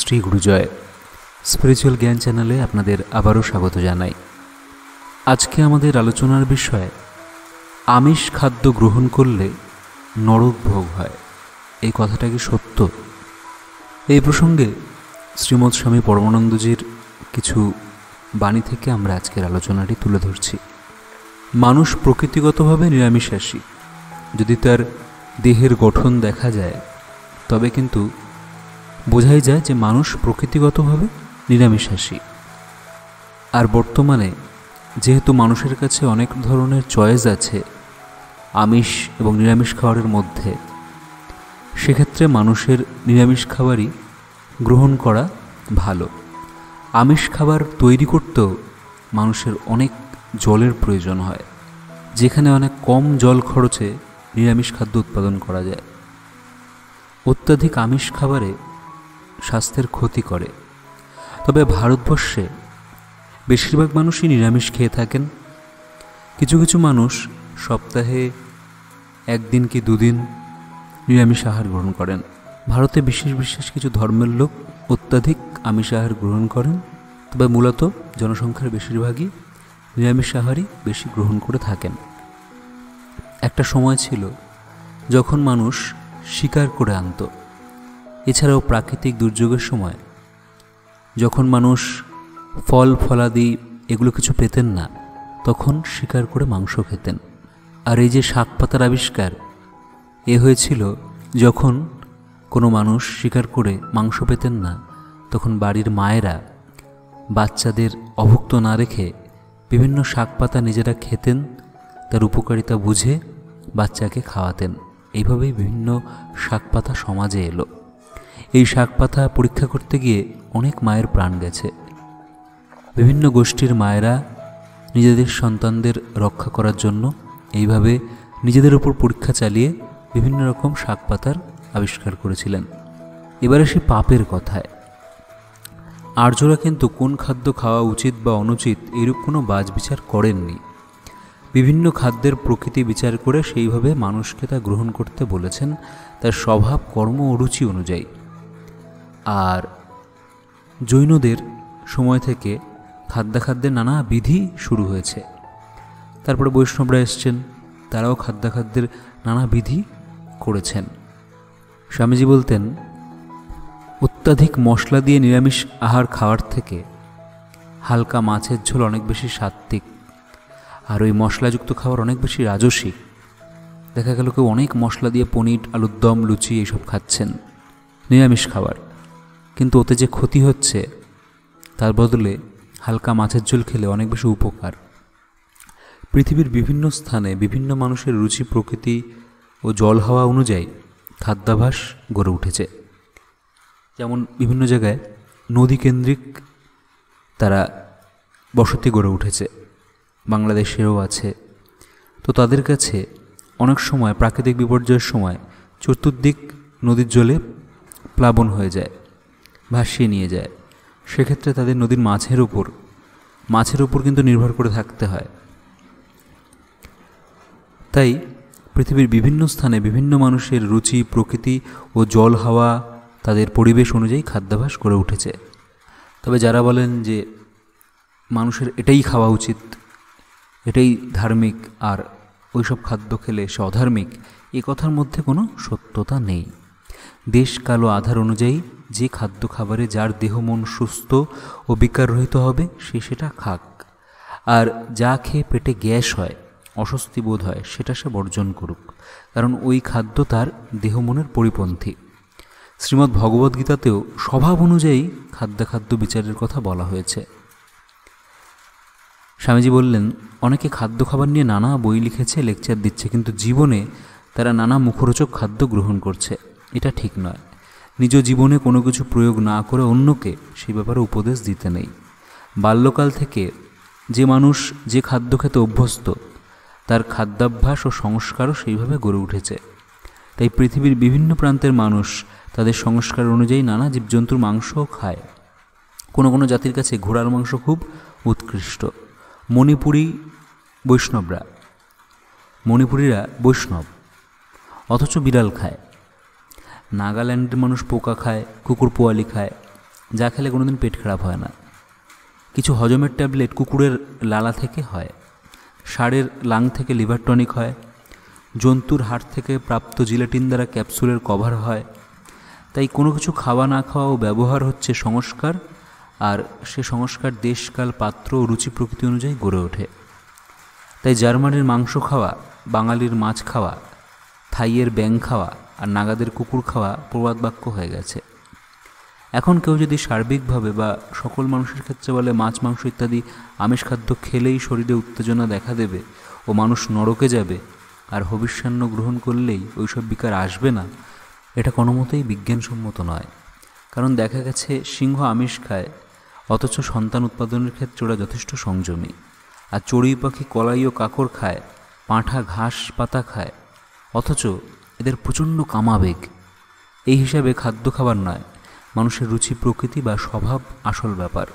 Shri গুরুজয় spiritual জ্ঞান চ্যানেলে আপনাদের আবারও স্বাগত জানাই আজকে আমাদের আলোচনার বিষয়ে আমিষ খাদ্য গ্রহণ করলে নরক ভোগ হয় এই কথাটা কি সত্য এই প্রসঙ্গে শ্রীমৎ স্বামী পরমানন্দজির কিছু বাণী থেকে আমরা আজকের আলোচনাটি তুলে ধরছি মানুষ প্রকৃতিগতভাবে নিরামিষাসী যদি তার দেহের গঠন দেখা যায় তবে কিন্তু বোঝাই যায় যে মানুষ প্রকৃতিগতভাবে নিরামিষাসী আর বর্তমানে যেহেতু মানুষের কাছে অনেক ধরনের চয়েস আছে আমিষ এবং নিরামিষ খাবারের মধ্যে সেক্ষেত্রে মানুষের নিরামিষ খাবারই গ্রহণ করা ভালো আমিষ খাবার তৈরি করতেও মানুষের অনেক জলের প্রয়োজন হয় যেখানে অনেক কম জল খরচে নিরামিষ খাদ্য উৎপাদন করা যায় অত্যাধিক আমিষ খাবারে স্বাস্থ্যের ক্ষতি করে তবে ভারতবর্ষে বেশিরভাগ মানুষই নিরামিষ খেয়ে থাকেন কিছু কিছু মানুষ সপ্তাহে একদিন কি দুদিন নিরামিষ আহার গ্রহণ করেন ভারতে বিশেষ বিশেষ কিছু ধর্মের লোক অত্যাধিক আমিষ আহার গ্রহণ করেন তবে মূলত জনসংখ্যার বেশিরভাগই নিরামিষ আহারই বেশি গ্রহণ করে থাকেন একটা সময় ছিল যখন মানুষ শিকার করে আনত এছাড়াও প্রাকৃতিক দুর্যোগের সময় যখন মানুষ ফল ফলাদি এগুলো কিছু পেতেন না তখন শিকার করে মাংস খেতেন আর এই যে শাক পাতার আবিষ্কার এ হয়েছিল যখন কোনো মানুষ শিকার করে মাংস পেতেন না তখন বাড়ির মায়েরা বাচ্চাদের অভুক্ত না রেখে বিভিন্ন শাক পাতা নিজেরা খেতেন তার উপকারিতা বুঝে বাচ্চাকে খাওয়াতেন এইভাবেই বিভিন্ন শাক পাতা সমাজে এলো এই শাক পাতা পরীক্ষা করতে গিয়ে অনেক মায়ের প্রাণ গেছে বিভিন্ন গোষ্ঠীর মায়েরা নিজেদের সন্তানদের রক্ষা করার জন্য এইভাবে নিজেদের ওপর পরীক্ষা চালিয়ে বিভিন্ন রকম শাক পাতার আবিষ্কার করেছিলেন এবারে সে পাপের কথায় আর্যরা কিন্তু কোন খাদ্য খাওয়া উচিত বা অনুচিত এরূপ কোনো বাজ বিচার করেননি বিভিন্ন খাদ্যের প্রকৃতি বিচার করে সেইভাবে মানুষকে তা গ্রহণ করতে বলেছেন তার স্বভাব কর্ম ও রুচি অনুযায়ী আর জৈনদের সময় থেকে খাদ্যাখাদ্যের নানা বিধি শুরু হয়েছে তারপরে বৈষ্ণবরা এসছেন তারাও খাদ্যাখাদ্যের নানা বিধি করেছেন স্বামীজি বলতেন অত্যাধিক মশলা দিয়ে নিরামিষ আহার খাওয়ার থেকে হালকা মাছের ঝোল অনেক বেশি সাত্ত্বিক আর ওই মশলাযুক্ত খাবার অনেক বেশি রাজস্বিক দেখা গেল কেউ অনেক মশলা দিয়ে পনির আলুর দম লুচি এইসব খাচ্ছেন নিরামিষ খাবার কিন্তু ওতে যে ক্ষতি হচ্ছে তার বদলে হালকা মাছের ঝোল খেলে অনেক বেশি উপকার পৃথিবীর বিভিন্ন স্থানে বিভিন্ন মানুষের রুচি প্রকৃতি ও জল হাওয়া অনুযায়ী খাদ্যাভাস গড়ে উঠেছে যেমন বিভিন্ন জায়গায় নদী কেন্দ্রিক তারা বসতি গড়ে উঠেছে বাংলাদেশেও আছে তো তাদের কাছে অনেক সময় প্রাকৃতিক বিপর্যয়ের সময় চতুর্দিক নদীর জলে প্লাবন হয়ে যায় ভাসিয়ে নিয়ে যায় সেক্ষেত্রে তাদের নদীর মাছের উপর মাছের উপর কিন্তু নির্ভর করে থাকতে হয় তাই পৃথিবীর বিভিন্ন স্থানে বিভিন্ন মানুষের রুচি প্রকৃতি ও জল হাওয়া তাদের পরিবেশ অনুযায়ী খাদ্যাভ্যাস করে উঠেছে তবে যারা বলেন যে মানুষের এটাই খাওয়া উচিত এটাই ধার্মিক আর ওইসব খাদ্য খেলে সে অধার্মিক এ কথার মধ্যে কোনো সত্যতা নেই দেশ কালো আধার অনুযায়ী যে খাদ্য খাবারে যার দেহ মন সুস্থ ও বিকার রহিত হবে সে সেটা খাক আর যা খেয়ে পেটে গ্যাস হয় অস্বস্তি বোধ হয় সেটা সে বর্জন করুক কারণ ওই খাদ্য তার দেহ মনের পরিপন্থী শ্রীমদ্ ভগবদ্গীতাতেও স্বভাব অনুযায়ী খাদ্যাখাদ্য বিচারের কথা বলা হয়েছে স্বামীজি বললেন অনেকে খাদ্য খাবার নিয়ে নানা বই লিখেছে লেকচার দিচ্ছে কিন্তু জীবনে তারা নানা মুখরোচক খাদ্য গ্রহণ করছে এটা ঠিক নয় নিজ জীবনে কোনো কিছু প্রয়োগ না করে অন্যকে সেই ব্যাপারে উপদেশ দিতে নেই বাল্যকাল থেকে যে মানুষ যে খাদ্য খেতে অভ্যস্ত তার খাদ্যাভ্যাস ও সংস্কারও সেইভাবে গড়ে উঠেছে তাই পৃথিবীর বিভিন্ন প্রান্তের মানুষ তাদের সংস্কার অনুযায়ী নানা জীবজন্তুর মাংসও খায় কোনো কোনো জাতির কাছে ঘোড়ার মাংস খুব উৎকৃষ্ট মণিপুরি বৈষ্ণবরা মণিপুরীরা বৈষ্ণব অথচ বিড়াল খায় নাগাল্যান্ডের মানুষ পোকা খায় কুকুর পোয়ালি খায় যা খেলে কোনোদিন পেট খারাপ হয় না কিছু হজমের ট্যাবলেট কুকুরের লালা থেকে হয় ষাঁড়ের লাং থেকে লিভার টনিক হয় জন্তুর হাট থেকে প্রাপ্ত জিলেটিন দ্বারা ক্যাপসুলের কভার হয় তাই কোনো কিছু খাওয়া না খাওয়া ও ব্যবহার হচ্ছে সংস্কার আর সে সংস্কার দেশকাল পাত্র ও রুচি প্রকৃতি অনুযায়ী গড়ে ওঠে তাই জার্মানির মাংস খাওয়া বাঙালির মাছ খাওয়া থাইয়ের ব্যাং খাওয়া আর নাগাদের কুকুর খাওয়া প্রবাদ বাক্য হয়ে গেছে এখন কেউ যদি সার্বিকভাবে বা সকল মানুষের ক্ষেত্রে বলে মাছ মাংস ইত্যাদি আমিষ খাদ্য খেলেই শরীরে উত্তেজনা দেখা দেবে ও মানুষ নরকে যাবে আর হবিষ্যান্ন গ্রহণ করলেই ওইসব বিকার আসবে না এটা কোনোমতেই বিজ্ঞানসম্মত নয় কারণ দেখা গেছে সিংহ আমিষ খায় অথচ সন্তান উৎপাদনের ক্ষেত্রে ওরা যথেষ্ট সংযমী আর চড়ুই পাখি কলাই ও কাকর খায় পাঁঠা ঘাস পাতা খায় অথচ এদের প্রচণ্ড কামাবেগ এই হিসাবে খাদ্য খাবার নয় মানুষের রুচি প্রকৃতি বা স্বভাব আসল ব্যাপার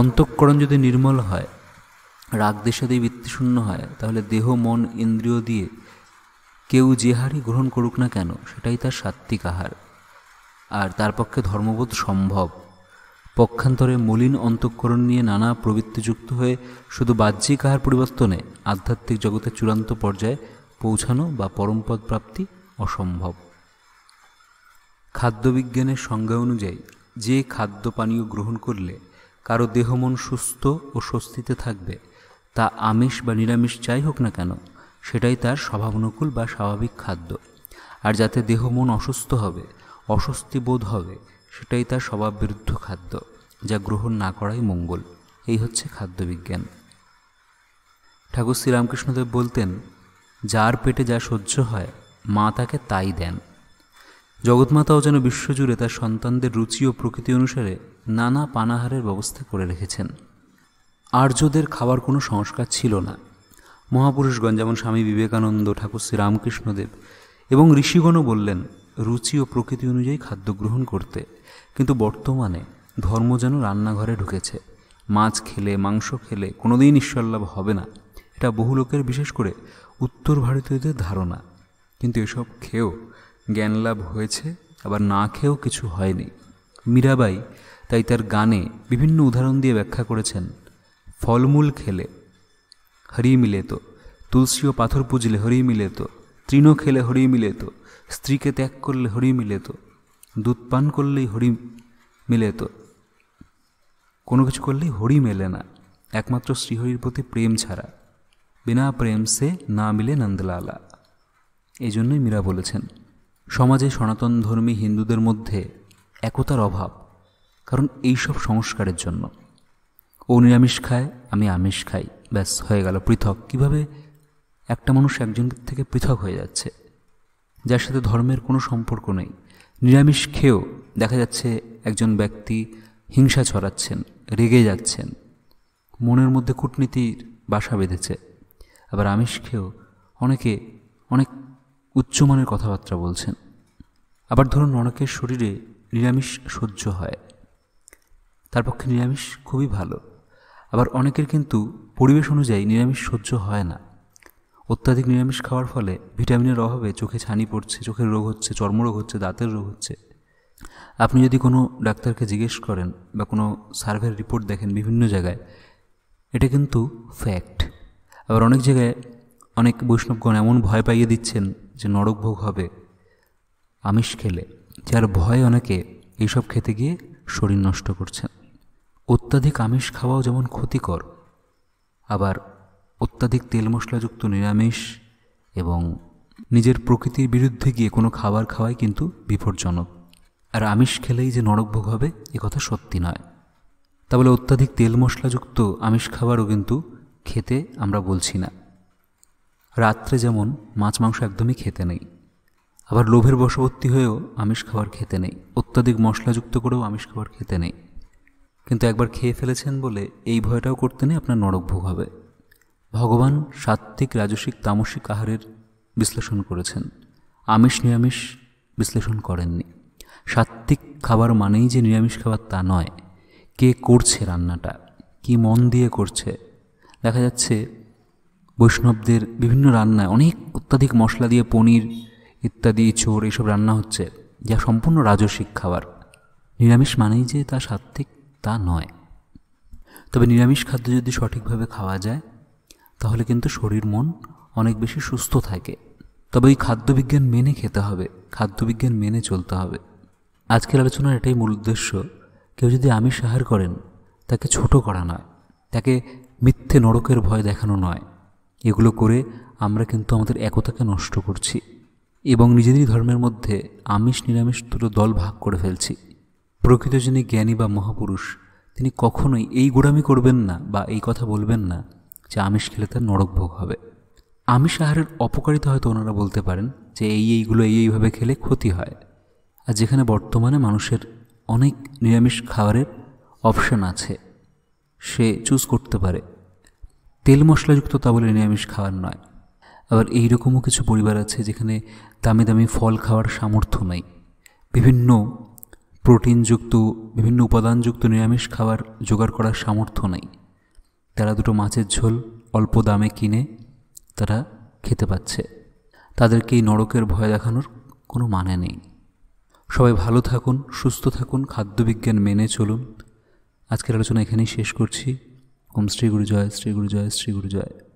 অন্তঃকরণ যদি নির্মল হয় রাগ দেশাদি বৃত্তিশূন্য হয় তাহলে দেহ মন ইন্দ্রিয় দিয়ে কেউ যে হারই গ্রহণ করুক না কেন সেটাই তার সাত্ত্বিক আহার আর তার পক্ষে ধর্মবোধ সম্ভব পক্ষান্তরে মলিন অন্তঃকরণ নিয়ে নানা প্রবৃত্তিযুক্ত হয়ে শুধু বাহ্যিক আহার পরিবর্তনে আধ্যাত্মিক জগতের চূড়ান্ত পর্যায়ে পৌঁছানো বা পরমপদ প্রাপ্তি অসম্ভব খাদ্যবিজ্ঞানের সংজ্ঞা অনুযায়ী যে খাদ্য পানীয় গ্রহণ করলে কারো দেহমন সুস্থ ও স্বস্তিতে থাকবে তা আমিষ বা নিরামিষ যাই হোক না কেন সেটাই তার স্বভাবানুকূল বা স্বাভাবিক খাদ্য আর যাতে দেহ মন অসুস্থ হবে অস্বস্তি বোধ হবে সেটাই তার স্বভাববিরুদ্ধ খাদ্য যা গ্রহণ না করাই মঙ্গল এই হচ্ছে খাদ্যবিজ্ঞান ঠাকুর শ্রীরামকৃষ্ণদেব বলতেন যার পেটে যা সহ্য হয় মা তাকে তাই দেন জগৎমাতাও যেন বিশ্বজুড়ে তার সন্তানদের রুচি ও প্রকৃতি অনুসারে নানা পানাহারের ব্যবস্থা করে রেখেছেন আর্যদের খাবার কোনো সংস্কার ছিল না মহাপুরুষগণ যেমন স্বামী বিবেকানন্দ ঠাকুর শ্রী রামকৃষ্ণদেব এবং ঋষিগণও বললেন রুচি ও প্রকৃতি অনুযায়ী খাদ্য গ্রহণ করতে কিন্তু বর্তমানে ধর্ম যেন রান্নাঘরে ঢুকেছে মাছ খেলে মাংস খেলে কোনোদিন ঈশ্বরলাভ হবে না এটা বহু লোকের বিশেষ করে উত্তর ভারতীয়দের ধারণা কিন্তু এসব খেয়েও জ্ঞান লাভ হয়েছে আবার না খেয়েও কিছু হয়নি মীরাবাই তাই তার গানে বিভিন্ন উদাহরণ দিয়ে ব্যাখ্যা করেছেন ফলমূল খেলে হরি মিলে তো তুলসী ও পাথর পুজলে হরি মিলে তো তৃণ খেলে হরি মিলে তো স্ত্রীকে ত্যাগ করলে হরি মিলে তো দুধ পান করলেই হরি মিলে তো কোনো কিছু করলেই হরি মেলে না একমাত্র শ্রীহরির প্রতি প্রেম ছাড়া বিনা প্রেম সে না মিলে নন্দলালা এই জন্যই মীরা বলেছেন সমাজে সনাতন ধর্মী হিন্দুদের মধ্যে একতার অভাব কারণ এইসব সংস্কারের জন্য ও নিরামিষ খায় আমি আমিষ খাই ব্যাস হয়ে গেল পৃথক কিভাবে একটা মানুষ একজন থেকে পৃথক হয়ে যাচ্ছে যার সাথে ধর্মের কোনো সম্পর্ক নেই নিরামিষ খেয়েও দেখা যাচ্ছে একজন ব্যক্তি হিংসা ছড়াচ্ছেন রেগে যাচ্ছেন মনের মধ্যে কূটনীতির বাসা বেঁধেছে আবার আমিষ খেয়েও অনেকে অনেক উচ্চমানের কথাবার্তা বলছেন আবার ধরুন অনেকের শরীরে নিরামিষ সহ্য হয় তার পক্ষে নিরামিষ খুবই ভালো আবার অনেকের কিন্তু পরিবেশ অনুযায়ী নিরামিষ সহ্য হয় না অত্যাধিক নিরামিষ খাওয়ার ফলে ভিটামিনের অভাবে চোখে ছানি পড়ছে চোখের রোগ হচ্ছে চর্মরোগ হচ্ছে দাঁতের রোগ হচ্ছে আপনি যদি কোনো ডাক্তারকে জিজ্ঞেস করেন বা কোনো সার্ভের রিপোর্ট দেখেন বিভিন্ন জায়গায় এটা কিন্তু ফ্যাক্ট আবার অনেক জায়গায় অনেক বৈষ্ণবগণ এমন ভয় পাইয়ে দিচ্ছেন যে নরক ভোগ হবে আমিষ খেলে যার ভয়ে অনেকে এইসব খেতে গিয়ে শরীর নষ্ট করছেন অত্যাধিক আমিষ খাওয়াও যেমন ক্ষতিকর আবার অত্যাধিক তেল মশলাযুক্ত নিরামিষ এবং নিজের প্রকৃতির বিরুদ্ধে গিয়ে কোনো খাবার খাওয়াই কিন্তু বিপজ্জনক আর আমিষ খেলেই যে নরক ভোগ হবে এ কথা সত্যি নয় তাহলে অত্যাধিক তেল মশলাযুক্ত আমিষ খাবারও কিন্তু খেতে আমরা বলছি না রাত্রে যেমন মাছ মাংস একদমই খেতে নেই আবার লোভের বশবর্তী হয়েও আমিষ খাবার খেতে নেই অত্যাধিক মশলাযুক্ত করেও আমিষ খাবার খেতে নেই কিন্তু একবার খেয়ে ফেলেছেন বলে এই ভয়টাও করতে নেই আপনার নরক ভোগ হবে ভগবান সাত্ত্বিক রাজসিক তামসিক আহারের বিশ্লেষণ করেছেন আমিষ নিরামিষ বিশ্লেষণ করেননি সাত্ত্বিক খাবার মানেই যে নিরামিষ খাবার তা নয় কে করছে রান্নাটা কি মন দিয়ে করছে দেখা যাচ্ছে বৈষ্ণবদের বিভিন্ন রান্নায় অনেক অত্যাধিক মশলা দিয়ে পনির ইত্যাদি চোর এইসব রান্না হচ্ছে যা সম্পূর্ণ রাজস্বিক খাবার নিরামিষ মানেই যে তা সাত্ত্বিক তা নয় তবে নিরামিষ খাদ্য যদি সঠিকভাবে খাওয়া যায় তাহলে কিন্তু শরীর মন অনেক বেশি সুস্থ থাকে তবে এই খাদ্যবিজ্ঞান মেনে খেতে হবে খাদ্যবিজ্ঞান মেনে চলতে হবে আজকের আলোচনার এটাই মূল উদ্দেশ্য কেউ যদি আমিষ আহার করেন তাকে ছোট করা নয় তাকে মিথ্যে নরকের ভয় দেখানো নয় এগুলো করে আমরা কিন্তু আমাদের একতাকে নষ্ট করছি এবং নিজেদেরই ধর্মের মধ্যে আমিষ নিরামিষ দুটো দল ভাগ করে ফেলছি প্রকৃত যিনি জ্ঞানী বা মহাপুরুষ তিনি কখনোই এই গোড়ামি করবেন না বা এই কথা বলবেন না যে আমিষ খেলে তার নরক ভোগ হবে আমিষ আহারের অপকারিতা হয়তো ওনারা বলতে পারেন যে এই এইগুলো এই এইভাবে খেলে ক্ষতি হয় আর যেখানে বর্তমানে মানুষের অনেক নিরামিষ খাবারের অপশান আছে সে চুজ করতে পারে তেল মশলাযুক্ত তা বলে নিরামিষ খাবার নয় আবার এই রকমও কিছু পরিবার আছে যেখানে দামি দামি ফল খাওয়ার সামর্থ্য নেই বিভিন্ন প্রোটিনযুক্ত বিভিন্ন উপাদানযুক্ত নিরামিষ খাবার জোগাড় করার সামর্থ্য নেই তারা দুটো মাছের ঝোল অল্প দামে কিনে তারা খেতে পাচ্ছে তাদেরকে এই নরকের ভয় দেখানোর কোনো মানে নেই সবাই ভালো থাকুন সুস্থ থাকুন খাদ্যবিজ্ঞান মেনে চলুন আজকের আলোচনা এখানেই শেষ করছি ওম শ্রী গুরু জয় শ্রী গুরু জয় শ্রী গুরু জয়